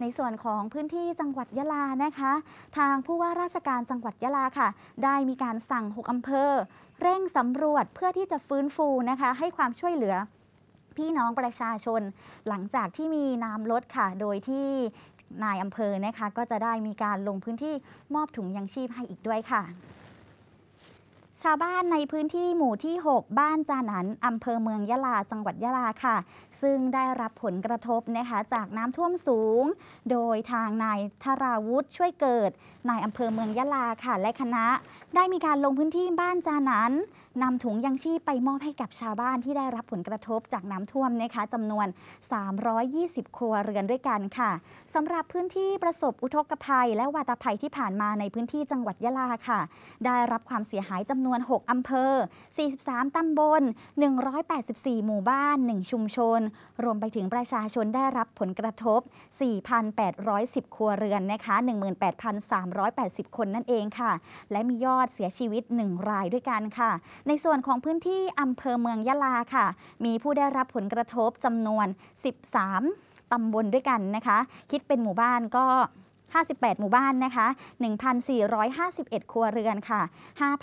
ในส่วนของพื้นที่จังหวัดยะลานะคะ ทางผู้ว่าราชการจังหวัดยะลาค่ะ ได้มีการสั่ง 6อำเภอ เร่งสำรวจเพื่อที่จะฟื้นฟูนะคะ ให้ความช่วยเหลือ พี่น้องประชาชน หลังจากที่มีน้ำลดค่ะ โดยที่นายอำเภอนะคะ ก็จะได้มีการลงพื้นที่มอบถุงยังชีพให้อีกด้วยค่ะชาวบ้านในพื้นที่หมู่ที่ 6 บ้านจานัน อำเภอเมืองยะลา จังหวัดยะลา ค่ะ ซึ่งได้รับผลกระทบนะคะจากน้ำท่วมสูง โดยทางนายธราวุฒิ ช่วยเกิด นายอำเภอเมืองยะลาค่ะ และคณะ ได้มีการลงพื้นที่บ้านจานันนำถุงยังชีพไปมอบให้กับชาวบ้านที่ได้รับผลกระทบจากน้ำท่วมนะคะจำนวน 320 ครัวเรือนด้วยกันค่ะสำหรับพื้นที่ประสบอุทกภัยและวาตภัยที่ผ่านมาในพื้นที่จังหวัดยะลาค่ะ ได้รับความเสียหายจำนวน 6 อำเภอ 43 ตำบล 184 หมู่บ้าน 1 ชุมชน รวมไปถึงประชาชนได้รับผลกระทบ 4,810 ครัวเรือนนะคะ 18,380 คนนั่นเองค่ะ และมียอดเสียชีวิต 1 รายด้วยกันค่ะในส่วนของพื้นที่อำเภอเมืองยะลาค่ะ มีผู้ได้รับผลกระทบจำนวน 13 ตำบลด้วยกันนะคะ คิดเป็นหมู่บ้านก็58 หมู่บ้านนะคะ 1,451 ครัวเรือนค่ะ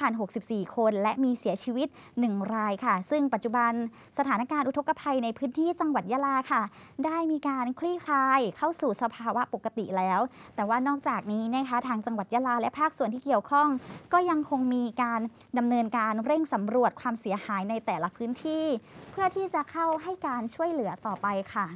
5,064 คน และมีเสียชีวิต 1 รายค่ะ ซึ่งปัจจุบันสถานการณ์อุทกภัยในพื้นที่จังหวัดยะลาค่ะ ได้มีการคลี่คลายเข้าสู่สภาวะปกติแล้ว แต่ว่านอกจากนี้นะคะ ทางจังหวัดยะลาและภาคส่วนที่เกี่ยวข้อง ก็ยังคงมีการดำเนินการเร่งสำรวจความเสียหายในแต่ละพื้นที่ เพื่อที่จะเข้าให้การช่วยเหลือต่อไปค่ะ